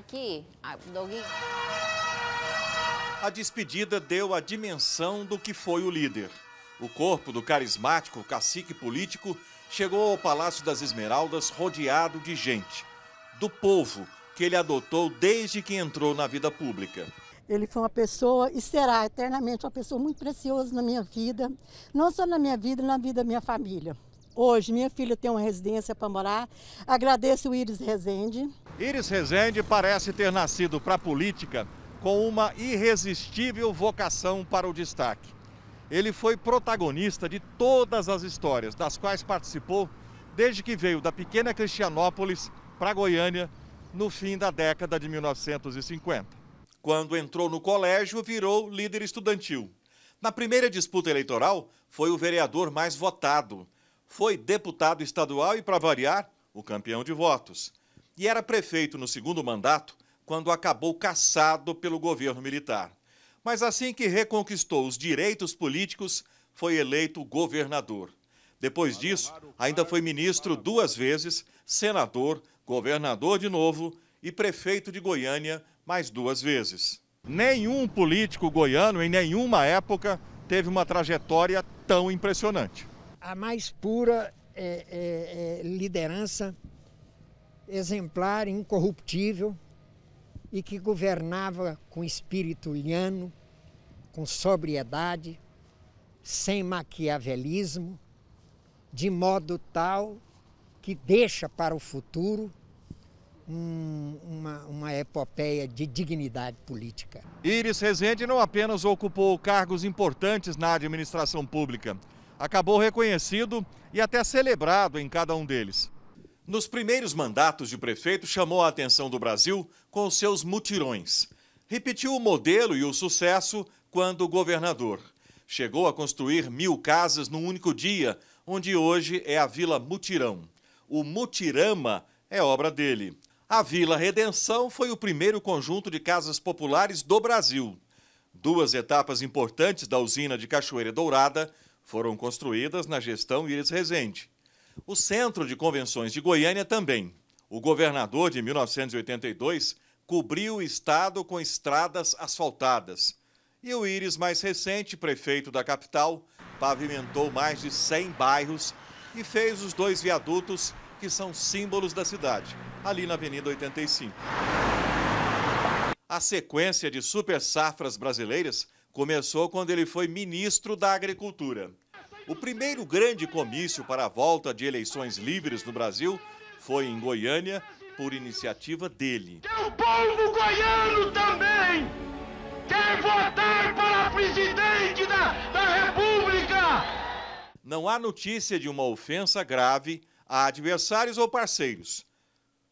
Aqui, Dougui. A despedida deu a dimensão do que foi o líder. O corpo do carismático cacique político chegou ao Palácio das Esmeraldas rodeado de gente, do povo que ele adotou desde que entrou na vida pública. Ele foi uma pessoa e será eternamente uma pessoa muito preciosa na minha vida, não só na minha vida, na vida da minha família hoje. Minha filha tem uma residência para morar. Agradeço o Iris Rezende. Iris Rezende parece ter nascido para a política com uma irresistível vocação para o destaque. Ele foi protagonista de todas as histórias das quais participou desde que veio da pequena Cristianópolis para Goiânia no fim da década de 1950. Quando entrou no colégio, virou líder estudantil. Na primeira disputa eleitoral, foi o vereador mais votado, foi deputado estadual e, para variar, o campeão de votos. E era prefeito no segundo mandato, quando acabou caçado pelo governo militar. Mas assim que reconquistou os direitos políticos, foi eleito governador. Depois disso, ainda foi ministro duas vezes, senador, governador de novo e prefeito de Goiânia mais duas vezes. Nenhum político goiano, em nenhuma época, teve uma trajetória tão impressionante a mais pura é, é, é, liderança exemplar, incorruptível e que governava com espírito liano, com sobriedade, sem maquiavelismo, de modo tal que deixa para o futuro um, uma, uma epopeia de dignidade política. Iris Rezende não apenas ocupou cargos importantes na administração pública, acabou reconhecido e até celebrado em cada um deles. Nos primeiros mandatos de prefeito, chamou a atenção do Brasil com os seus mutirões. Repetiu o modelo e o sucesso quando governador. Chegou a construir mil casas num único dia, onde hoje é a Vila Mutirão. O Mutirama é obra dele. A Vila Redenção foi o primeiro conjunto de casas populares do Brasil. Duas etapas importantes da usina de Cachoeira Dourada foram construídas na gestão Iris Rezende. O Centro de Convenções de Goiânia também. O governador de 1982 cobriu o estado com estradas asfaltadas. E o Iris mais recente, prefeito da capital, pavimentou mais de 100 bairros e fez os dois viadutos que são símbolos da cidade, ali na Avenida 85. A sequência de super safras brasileiras começou quando ele foi ministro da Agricultura. O primeiro grande comício para a volta de eleições livres no Brasil foi em Goiânia, por iniciativa dele. o povo goiano também quer votar para presidente da, da República! Não há notícia de uma ofensa grave a adversários ou parceiros.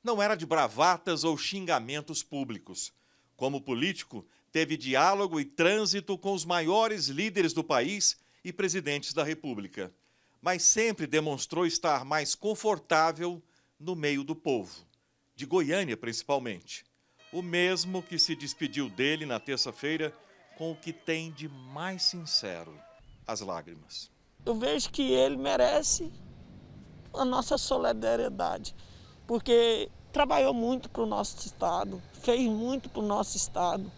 Não era de bravatas ou xingamentos públicos. Como político, teve diálogo e trânsito com os maiores líderes do país e presidentes da República, mas sempre demonstrou estar mais confortável no meio do povo, de Goiânia principalmente. O mesmo que se despediu dele na terça-feira com o que tem de mais sincero: as lágrimas. Eu vejo que ele merece a nossa solidariedade, porque trabalhou muito para o nosso Estado, fez muito para o nosso Estado